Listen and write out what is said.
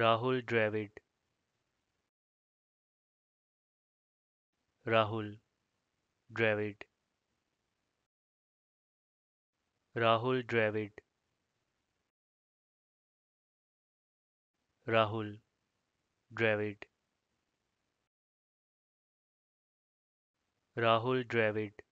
Rahul Dravid Rahul Dravid Rahul Dravid Rahul Dravid Rahul Dravid